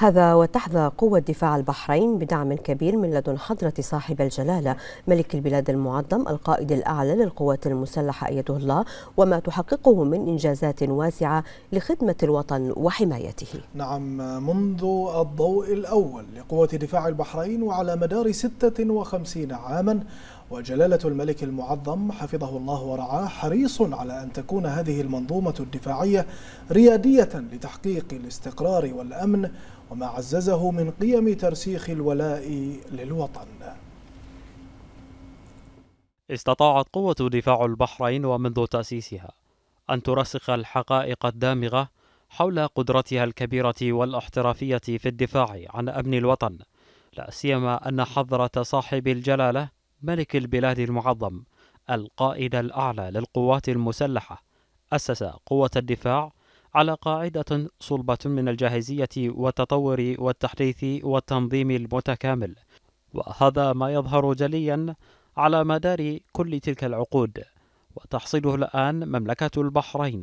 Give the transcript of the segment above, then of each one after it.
هذا وتحظى قوة دفاع البحرين بدعم كبير من لدن حضرة صاحب الجلالة ملك البلاد المعظم القائد الأعلى للقوات المسلحة أيده الله وما تحققه من إنجازات واسعة لخدمة الوطن وحمايته نعم منذ الضوء الأول لقوة دفاع البحرين وعلى مدار 56 عاما وجلالة الملك المعظم حفظه الله ورعاه حريص على أن تكون هذه المنظومة الدفاعية ريادية لتحقيق الاستقرار والأمن وما عززه من قيم ترسيخ الولاء للوطن استطاعت قوة دفاع البحرين ومنذ تأسيسها أن ترسخ الحقائق الدامغة حول قدرتها الكبيرة والاحترافية في الدفاع عن أمن الوطن لا سيما أن حضرة صاحب الجلالة ملك البلاد المعظم القائد الأعلى للقوات المسلحة أسس قوة الدفاع على قاعدة صلبة من الجاهزية والتطور والتحديث والتنظيم المتكامل وهذا ما يظهر جليا على مدار كل تلك العقود وتحصده الآن مملكة البحرين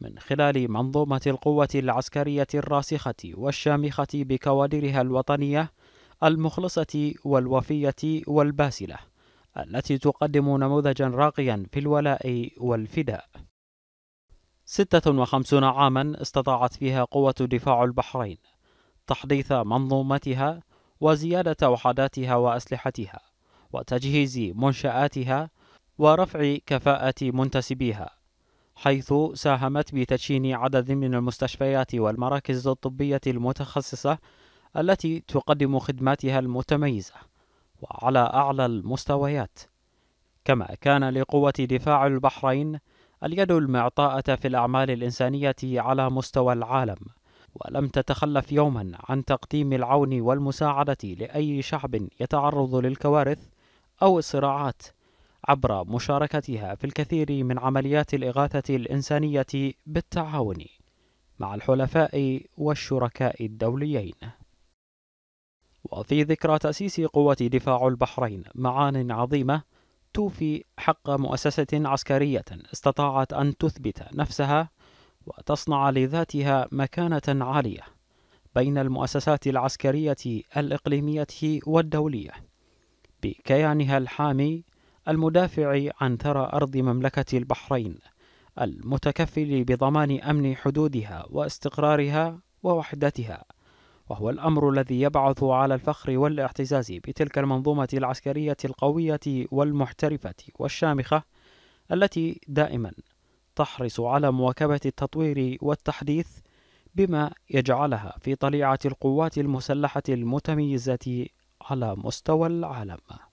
من خلال منظومة القوة العسكرية الراسخة والشامخة بكوادرها الوطنية المخلصة والوفية والباسلة التي تقدم نموذجا راقيا في الولاء والفداء 56 عاما استطاعت فيها قوة دفاع البحرين تحديث منظومتها وزيادة وحداتها وأسلحتها وتجهيز منشآتها ورفع كفاءة منتسبيها حيث ساهمت بتدشين عدد من المستشفيات والمراكز الطبية المتخصصة التي تقدم خدماتها المتميزة وعلى أعلى المستويات كما كان لقوة دفاع البحرين اليد المعطاءة في الأعمال الإنسانية على مستوى العالم ولم تتخلف يوما عن تقديم العون والمساعدة لأي شعب يتعرض للكوارث أو الصراعات عبر مشاركتها في الكثير من عمليات الإغاثة الإنسانية بالتعاون مع الحلفاء والشركاء الدوليين وفي ذكرى تأسيس قوة دفاع البحرين معان عظيمة توفي حق مؤسسة عسكرية استطاعت أن تثبت نفسها وتصنع لذاتها مكانة عالية بين المؤسسات العسكرية الإقليمية والدولية بكيانها الحامي المدافع عن ثرى أرض مملكة البحرين المتكفل بضمان أمن حدودها واستقرارها ووحدتها وهو الأمر الذي يبعث على الفخر والاعتزاز بتلك المنظومة العسكرية القوية والمحترفة والشامخة التي دائما تحرص على مواكبة التطوير والتحديث بما يجعلها في طليعة القوات المسلحة المتميزة على مستوى العالم